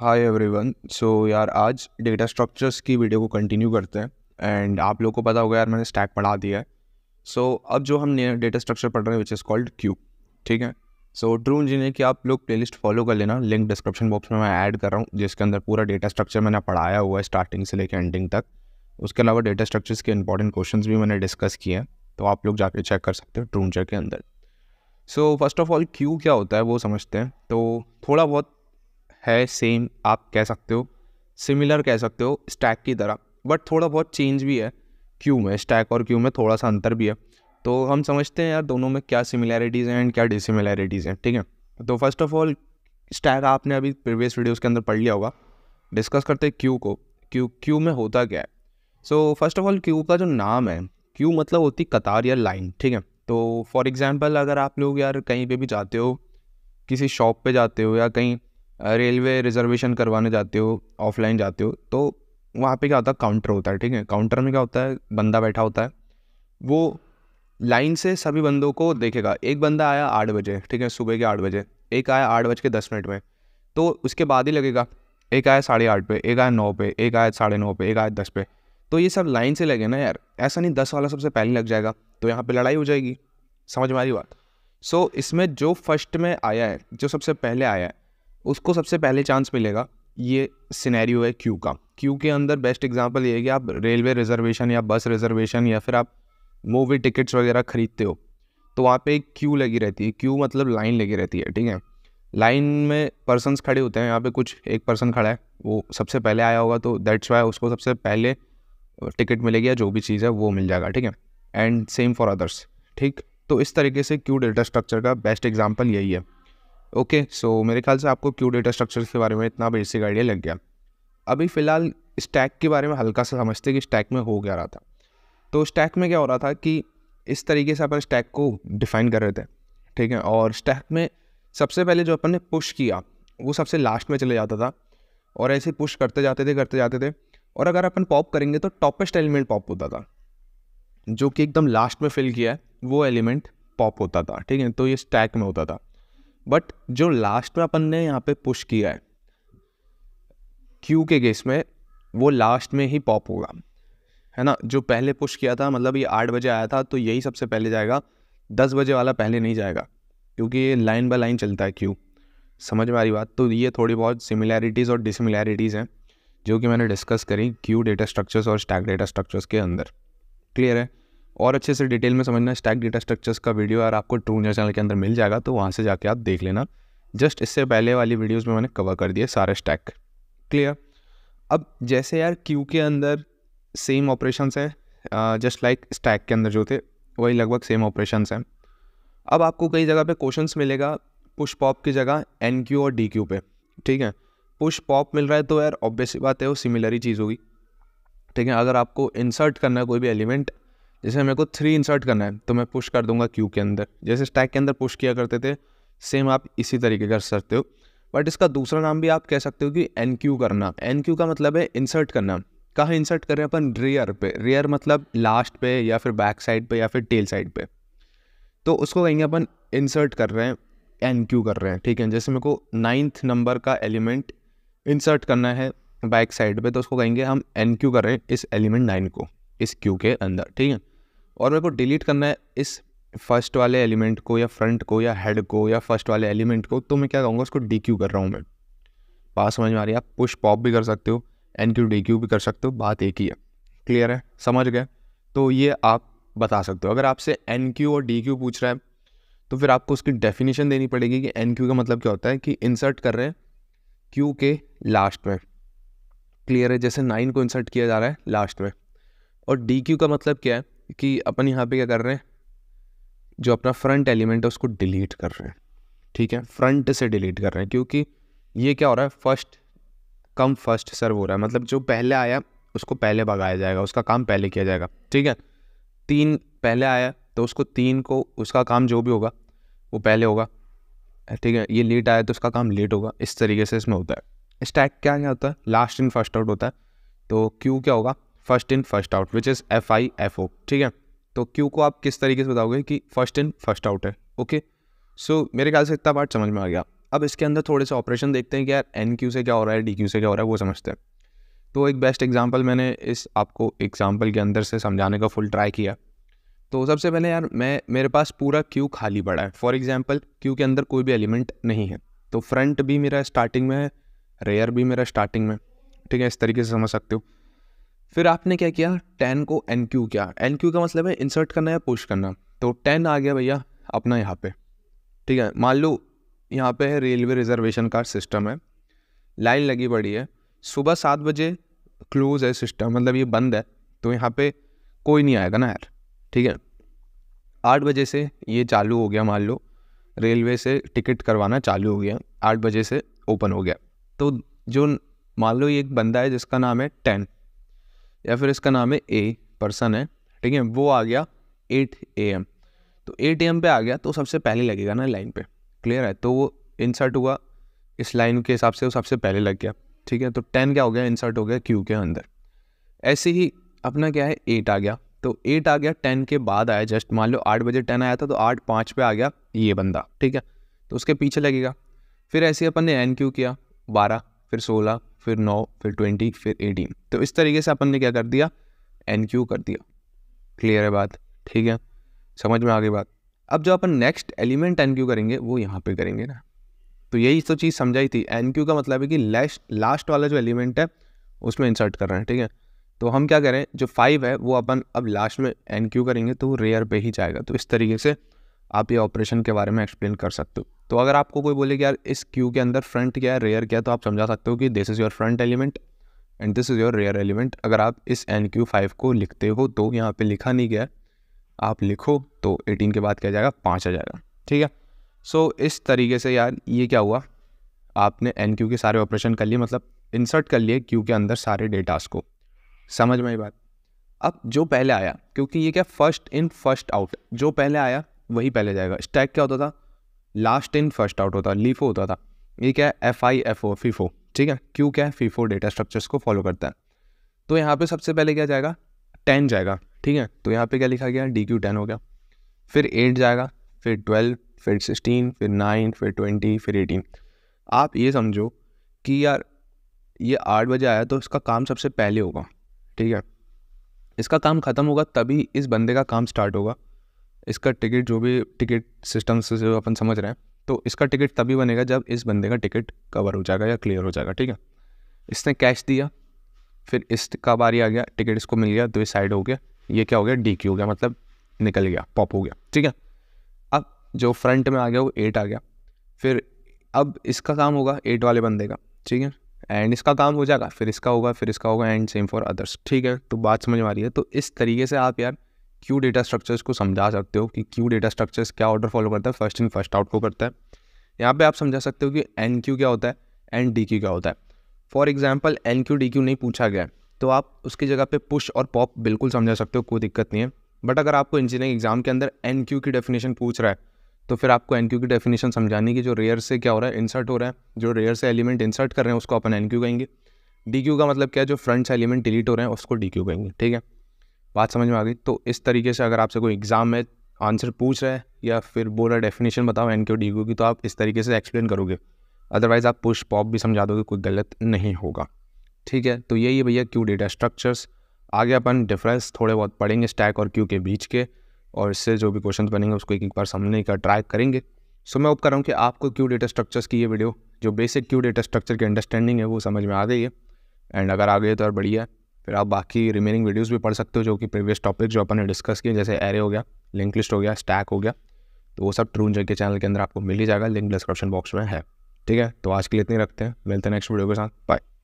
hi everyone so यार आज data structures की वीडियो को कंटिन्यू करते हैं एंड आप लोगों को पता होगा यार मैंने स्टैक पढ़ा दिया है सो so, अब जो हम डेटा स्ट्रक्चर पढ़ रहे हैं विच इज़ कॉल्ड क्यू ठीक है सो ट्रू इंजीनियर की आप लोग प्लेलिस्ट फॉलो कर लेना लिंक डिस्क्रिप्शन बॉक्स में मैं ऐड कर रहा हूँ जिसके अंदर पूरा डेटा स्ट्रक्चर मैंने पढ़ाया हुआ है स्टार्टिंग से लेकर एंडिंग तक उसके अलावा डेटा स्ट्रक्चर्स के इंपॉर्टेंट क्वेश्चन भी मैंने डिस्कस किए हैं तो आप लोग जाके चेक कर सकते हैं ट्रू इंजर के अंदर so first of all queue क्या होता है वो समझते हैं तो थोड़ा बहुत है सेम आप कह सकते हो सिमिलर कह सकते हो स्टैक की तरह बट थोड़ा बहुत चेंज भी है क्यू में स्टैक और क्यू में थोड़ा सा अंतर भी है तो हम समझते हैं यार दोनों में क्या सिमिलैरिटीज़ हैं एंड क्या डिसिमिलैरिटीज़ हैं ठीक है तो फर्स्ट ऑफ ऑल स्टैक आपने अभी प्रीवियस वीडियोज़ के अंदर पढ़ लिया होगा डिस्कस करते हैं क्यू को क्यू क्यू में होता क्या है so first of all queue का जो नाम है क्यू मतलब होती कतार या लाइन ठीक है तो फॉर एग्ज़ाम्पल अगर आप लोग यार कहीं पे भी जाते हो किसी शॉप पे जाते हो या कहीं रेलवे रिजर्वेशन करवाने जाते हो ऑफलाइन जाते हो तो वहाँ पे क्या होता है काउंटर होता है ठीक है काउंटर में क्या होता है बंदा बैठा होता है वो लाइन से सभी बंदों को देखेगा एक बंदा आया आठ बजे ठीक है सुबह के आठ बजे एक आया आठ बज के दस मिनट में तो उसके बाद ही लगेगा एक आया साढ़े आठ पे एक आया नौ पे एक आया साढ़े नौ पे एक आया दस पे तो ये सब लाइन से लगे ना यार ऐसा नहीं दस वाला सबसे पहले लग जाएगा तो यहाँ पर लड़ाई हो जाएगी समझ में आ रही बात सो इसमें जो फर्स्ट में आया है जो सबसे पहले आया है उसको सबसे पहले चांस मिलेगा ये सिनेरियो है क्यू का क्यू के अंदर बेस्ट एग्जांपल ये है कि आप रेलवे रिजर्वेशन या बस रिजर्वेशन या फिर आप मूवी टिकट्स वगैरह ख़रीदते हो तो वहाँ पे एक क्यू लगी रहती है क्यू मतलब लाइन लगी रहती है ठीक है लाइन में पर्सनस खड़े होते हैं यहाँ पे कुछ एक पर्सन खड़ा है वो सबसे पहले आया होगा तो दैट्स वाई उसको सबसे पहले टिकट मिलेगी या जो भी चीज़ है वो मिल जाएगा ठीक है एंड सेम फॉर अदर्स ठीक तो इस तरीके से क्यू डेटा स्ट्रक्चर का बेस्ट एग्जाम्पल यही है ओके सो मेरे ख्याल से आपको क्यू डेटा स्ट्रक्चर के बारे में इतना बेसिक आइडिया लग गया अभी फ़िलहाल स्टैक के बारे में हल्का सा समझते कि स्टैक में हो क्या रहा था तो स्टैक में क्या हो रहा था कि इस तरीके से अपन स्टैक को डिफ़ाइन कर रहे थे ठीक है और स्टैक में सबसे पहले जो अपन ने पुश किया वो सबसे लास्ट में चले जाता था और ऐसे पुश करते जाते थे करते जाते थे और अगर अपन पॉप करेंगे तो टॉपेस्ट एलिमेंट पॉप होता था जो कि एकदम लास्ट में फिल किया है वो एलिमेंट पॉप होता था ठीक है तो ये स्टैक में होता था बट जो लास्ट में अपन ने यहाँ पे पुश किया है क्यू के केस में वो लास्ट में ही पॉप होगा है ना जो पहले पुश किया था मतलब ये आठ बजे आया था तो यही सबसे पहले जाएगा दस बजे वाला पहले नहीं जाएगा क्योंकि ये लाइन बाय लाइन चलता है क्यू समझ में आ रही बात तो ये थोड़ी बहुत सिमिलैरिटीज़ और डिसिमिलैरिटीज़ हैं जो कि मैंने डिस्कस करी क्यू डेटा स्ट्रक्चर्स और स्टैक डेटा स्ट्रक्चर्स के अंदर क्लियर है और अच्छे से डिटेल में समझना स्टैक डेटा स्ट्रक्चर्स का वीडियो यार आपको ट्रूनियर चैनल के अंदर मिल जाएगा तो वहाँ से जाके आप देख लेना जस्ट इससे पहले वाली वीडियोज़ में मैंने कवर कर दिया सारे स्टैक क्लियर अब जैसे यार क्यू के अंदर सेम ऑपरेशंस हैं जस्ट लाइक स्टैक के अंदर जो थे वही लगभग सेम ऑपरेशंस हैं अब आपको कई जगह पे क्वेश्चंस मिलेगा पुश पॉप की जगह एन क्यू और डी क्यू पे ठीक है पुश पॉप मिल रहा है तो यार ऑब्वियस बात है वो सिमिलर ही चीज़ होगी ठीक है अगर आपको इंसर्ट करना है कोई भी एलिमेंट जैसे मेरे को थ्री इंसर्ट करना है तो मैं पुश कर दूंगा क्यू के अंदर जैसे स्टैक के अंदर पुश किया करते थे सेम आप इसी तरीके कर सकते हो बट इसका दूसरा नाम भी आप कह सकते हो कि एन क्यू करना एन क्यू का मतलब है इंसर्ट करना कहाँ इंसर्ट कर रहे हैं अपन रेयर पे रेयर मतलब लास्ट पे या फिर बैक साइड पे या फिर टेल साइड पे तो उसको कहेंगे अपन इंसर्ट कर रहे हैं एन क्यू कर रहे हैं ठीक है जैसे मेरे को नाइन्थ नंबर का एलिमेंट इंसर्ट करना है बैक साइड पे तो उसको कहेंगे हम एन क्यू कर रहे हैं इस एलिमेंट नाइन को इस क्यू के अंदर ठीक है और मेरे को डिलीट करना है इस फर्स्ट वाले एलिमेंट को या फ्रंट को या हेड को या फर्स्ट वाले एलिमेंट को तो मैं क्या कहूँगा उसको डी क्यू कर रहा हूँ मैं बात समझ में आ रही है आप पुश पॉप भी कर सकते हो एन क्यू डी क्यू भी कर सकते हो बात एक ही है क्लियर है समझ गए तो ये आप बता सकते हो अगर आपसे एन क्यू और डी क्यू पूछ रहा है तो फिर आपको उसकी डेफिनेशन देनी पड़ेगी कि एन क्यू का मतलब क्या होता है कि इंसर्ट कर रहे हैं क्यू के लास्ट में क्लियर है जैसे नाइन को इंसर्ट किया जा रहा है लास्ट में और डी क्यू का मतलब क्या है कि अपन यहाँ पे क्या कर रहे हैं जो अपना फ्रंट एलिमेंट है उसको डिलीट कर रहे हैं ठीक है फ्रंट से डिलीट कर रहे हैं क्योंकि ये क्या हो रहा है फर्स्ट कम फर्स्ट सर्व हो रहा है मतलब जो पहले आया उसको पहले भगाया जाएगा उसका काम पहले किया जाएगा ठीक है तीन पहले आया तो उसको तीन को उसका काम जो भी होगा वो पहले होगा ठीक है ये लेट आया तो उसका काम लेट होगा इस तरीके से इसमें होता है स्टैक क्या क्या होता है लास्ट इन फर्स्ट आउट होता है तो क्यू क्या होगा first in first out which is F I F O ठीक है तो क्यू को आप किस तरीके से बताओगे कि फर्स्ट इन फर्स्ट आउट है ओके सो so, मेरे ख्याल से इतना पार्ट समझ में आ गया अब इसके अंदर थोड़े से ऑपरेशन देखते हैं कि यार एन क्यू से क्या हो रहा है डी क्यू से क्या हो रहा है वो समझते हैं तो एक बेस्ट एग्जाम्पल मैंने इस आपको एग्जाम्पल के अंदर से समझाने का फुल ट्राई किया तो सबसे पहले यार मैं मेरे पास पूरा क्यू खाली पड़ा है फॉर एग्जाम्पल क्यू के अंदर कोई भी एलिमेंट नहीं है तो फ्रंट भी मेरा स्टार्टिंग में है रेयर भी मेरा स्टार्टिंग में ठीक है इस तरीके से समझ सकते हो फिर आपने क्या किया टेन को एन क्यू किया एन क्यू का मतलब है इंसर्ट करना या पुश करना तो टेन आ गया भैया अपना यहाँ पे ठीक है मान लो यहाँ पे है रेलवे रिजर्वेशन का सिस्टम है लाइन लगी पड़ी है सुबह सात बजे क्लोज है सिस्टम मतलब ये बंद है तो यहाँ पे कोई नहीं आएगा ना यार ठीक है आठ बजे से ये चालू हो गया मान लो रेलवे से टिकट करवाना चालू हो गया आठ बजे से ओपन हो गया तो जो मान लो ये एक बंदा है जिसका नाम है टेन या फिर इसका नाम है ए पर्सन है ठीक है वो आ गया एट ए एम तो एट ए एम पे आ गया तो सबसे पहले लगेगा ना लाइन पे क्लियर है तो वो इंसर्ट हुआ इस लाइन के हिसाब से वो सबसे पहले लग गया ठीक है तो टेन क्या हो गया इंसर्ट हो गया क्यू के अंदर ऐसे ही अपना क्या है एट आ गया तो एट आ गया टेन के बाद आया जस्ट मान लो आठ बजे टेन आया था तो आठ पाँच पे आ गया ये बंदा ठीक है तो उसके पीछे लगेगा फिर ऐसे ही अपन ने एन क्यू किया बारह फिर सोलह फिर नौ फिर ट्वेंटी फिर एटीन तो इस तरीके से अपन ने क्या कर दिया एन क्यू कर दिया क्लियर है बात ठीक है समझ में आ गई बात अब जो अपन नेक्स्ट एलिमेंट एन क्यू करेंगे वो यहाँ पे करेंगे ना तो यही तो चीज़ समझाई थी एन क्यू का मतलब है कि लास्ट लास्ट वाला जो एलिमेंट है उसमें इंसर्ट कर रहे हैं ठीक है तो हम क्या करें जो फाइव है वो अपन अब लास्ट में एन क्यू करेंगे तो वो रेयर पे ही जाएगा तो इस तरीके से आप ये ऑपरेशन के बारे में एक्सप्लेन कर सकते हो तो अगर आपको कोई बोले कि यार इस क्यू के अंदर फ्रंट क्या है रेयर क्या है तो आप समझा सकते हो कि this is your front element and this is your rear element अगर आप इस एन क्यू फाइव को लिखते हो तो यहाँ पे लिखा नहीं गया आप लिखो तो एटीन के बाद क्या जाएगा पाँच आ जाएगा ठीक है सो so, इस तरीके से यार ये क्या हुआ आपने एन क्यू के सारे ऑपरेशन कर लिए मतलब इंसर्ट कर लिए क्यू के अंदर सारे डेटास को समझ में बात अब जो पहले आया क्योंकि ये क्या फर्स्ट इन फर्स्ट आउट जो पहले आया वही पहले जाएगा स्टैक क्या होता था लास्ट इन फर्स्ट आउट होता लीफो e होता था ये क्या है F I F O FIFO ठीक है क्यों क्या है फीफो डेटा स्ट्रक्चर्स को फॉलो करता है तो यहाँ पे सबसे पहले क्या जाएगा टेन जाएगा ठीक है तो यहाँ पे क्या लिखा गया डी क्यू टेन हो गया फिर एट जाएगा फिर ट्वेल्व फिर सिक्सटीन फिर नाइन फिर ट्वेंटी फिर एटीन आप ये समझो कि यार ये आठ बजे आया तो इसका काम सबसे पहले होगा ठीक है इसका काम ख़त्म होगा तभी इस बंदे का काम स्टार्ट होगा इसका टिकट जो भी टिकट सिस्टम से जो अपन समझ रहे हैं तो इसका टिकट तभी बनेगा जब इस बंदे का टिकट कवर हो जाएगा या क्लियर हो जाएगा ठीक है इसने कैश दिया फिर इसका बारी आ गया टिकट इसको मिल गया तो ये साइड हो गया ये क्या हो गया डी हो गया मतलब निकल गया पॉप हो गया ठीक है अब जो फ्रंट में आ गया वो एट आ गया फिर अब इसका काम होगा एट वाले बंदे का ठीक है एंड इसका काम हो जाएगा फिर इसका होगा फिर इसका होगा एंड सेम फॉर अदर्स ठीक है तो बात समझ में आ रही है तो इस तरीके से आप यार क्यू डेटा स्ट्रक्चर्स को समझा सकते हो कि क्यू डेटा स्ट्रक्चर्स क्या ऑर्डर फॉलो करता है फर्स्ट इन फर्स्ट आउट को करता है यहाँ पे आप समझा सकते हो कि एन क्यू क्या होता है एंड डी क्यू क्या होता है for example enqueue dequeue नहीं पूछा गया तो आप उसकी जगह पे पुश और पॉप बिल्कुल समझा सकते हो कोई दिक्कत नहीं है बट अगर आपको इंजीनियरिंग एग्जाम के अंदर एन क्यू की डेफिनेशन पूछ रहा है तो फिर आपको एन क्यू की डेफिनेशन समझानी कि जो रेयर से क्या हो रहा है इंसर्ट हो रहा है जो रेयर से एलिमेंट इंसर्ट कर रहे हैं उसको अपन एन क्यू कहेंगे डी क्यू का मतलब क्या है जो फ्रंट से एलिमेंट डिलीट हो रहे हैं उसको डी क्यू कहेंगे ठीक है बात समझ में आ गई तो इस तरीके से अगर आपसे कोई एग्ज़ाम में आंसर पूछ रहा है या फिर बोल रहा डेफिनेशन बताओ एन क्यू डी क्यू की तो आप इस तरीके से एक्सप्लेन करोगे अदरवाइज़ आप पुश पॉप भी समझा दोगे कोई गलत नहीं होगा ठीक है तो यही है भैया क्यू डेटा स्ट्रक्चर्स आगे अपन डिफरेंस थोड़े बहुत पढ़ेंगे स्टैक और क्यू के बीच के और इससे जो भी क्वेश्चन बनेंगे उसको एक एक बार समझने का ट्राई करेंगे सो मैं उप कर रहा हूँ कि आपको क्यू डेटा स्ट्रक्चर्स की ये वीडियो जो बेसिक क्यू डेटा स्ट्रक्चर की अंडरस्टैंडिंग है वो समझ में आ गई है एंड अगर आ गई तो और बढ़िया फिर आप बाकी रिमेनिंग वीडियोज़ भी पढ़ सकते हो जो कि प्रीवियस टॉपिक जो अपन ने डिस्कस किए जैसे एरे हो गया लिंक लिस्ट हो गया स्टैक हो गया तो वो सब ट्रून के चैनल के अंदर आपको मिल ही जाएगा लिंक डिस्क्रिप्शन बॉक्स में है ठीक है तो आज के लिए इतनी रखते हैं मिलते हैं नेक्स्ट वीडियो के साथ बाय